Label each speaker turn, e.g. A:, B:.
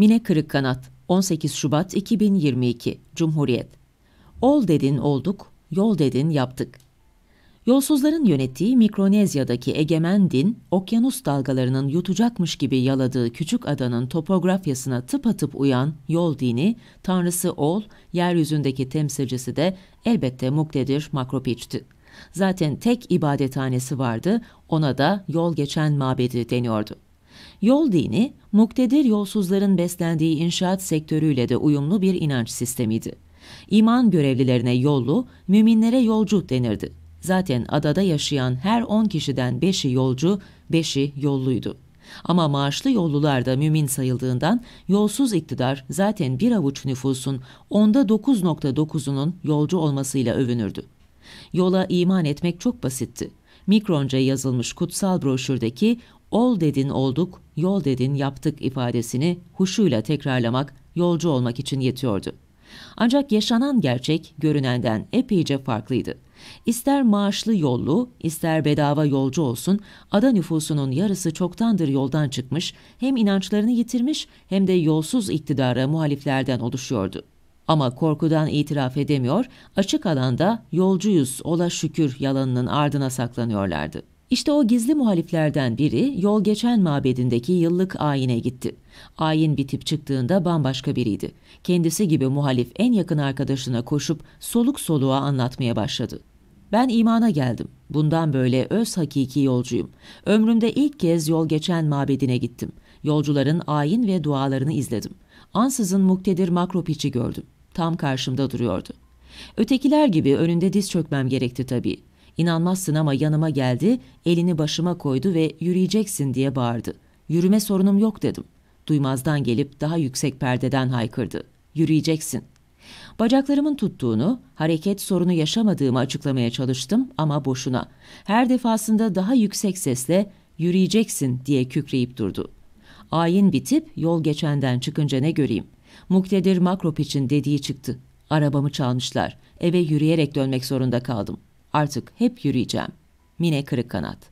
A: Mine kırık kanat, 18 Şubat 2022 Cumhuriyet Ol dedin olduk, yol dedin yaptık. Yolsuzların yönettiği Mikronezya'daki egemen din, okyanus dalgalarının yutacakmış gibi yaladığı küçük adanın topografyasına tıpatıp uyan yol dini, tanrısı Ol, yeryüzündeki temsilcisi de elbette muktedir Makropiç'ti. Zaten tek ibadethanesi vardı, ona da yol geçen mabedi deniyordu. Yol dini, muktedir yolsuzların beslendiği inşaat sektörüyle de uyumlu bir inanç sistemiydi. İman görevlilerine yollu, müminlere yolcu denirdi. Zaten adada yaşayan her 10 kişiden 5'i yolcu, 5'i yolluydu. Ama maaşlı yollular da mümin sayıldığından yolsuz iktidar zaten bir avuç nüfusun onda 9.9'unun yolcu olmasıyla övünürdü. Yola iman etmek çok basitti. Mikronca yazılmış kutsal broşürdeki ol dedin olduk, yol dedin yaptık ifadesini huşuyla tekrarlamak yolcu olmak için yetiyordu. Ancak yaşanan gerçek görünenden epeyce farklıydı. İster maaşlı yollu, ister bedava yolcu olsun, ada nüfusunun yarısı çoktandır yoldan çıkmış, hem inançlarını yitirmiş hem de yolsuz iktidara muhaliflerden oluşuyordu. Ama korkudan itiraf edemiyor, açık alanda yolcuyuz ola şükür yalanının ardına saklanıyorlardı. İşte o gizli muhaliflerden biri yol geçen mabedindeki yıllık ayine gitti. Ayin bitip çıktığında bambaşka biriydi. Kendisi gibi muhalif en yakın arkadaşına koşup soluk soluğa anlatmaya başladı. Ben imana geldim. Bundan böyle öz hakiki yolcuyum. Ömrümde ilk kez yol geçen mabedine gittim. Yolcuların ayin ve dualarını izledim. Ansızın muktedir makropiçi gördüm. Tam karşımda duruyordu. Ötekiler gibi önünde diz çökmem gerekti tabii. İnanmazsın ama yanıma geldi, elini başıma koydu ve yürüyeceksin diye bağırdı. Yürüme sorunum yok dedim. Duymazdan gelip daha yüksek perdeden haykırdı. Yürüyeceksin. Bacaklarımın tuttuğunu, hareket sorunu yaşamadığımı açıklamaya çalıştım ama boşuna. Her defasında daha yüksek sesle yürüyeceksin diye kükreyip durdu. Ayin bitip yol geçenden çıkınca ne göreyim? Muktedir Makropiç'in dediği çıktı. Arabamı çalmışlar. Eve yürüyerek dönmek zorunda kaldım. Artık hep yürüyeceğim. Mine kırık kanat.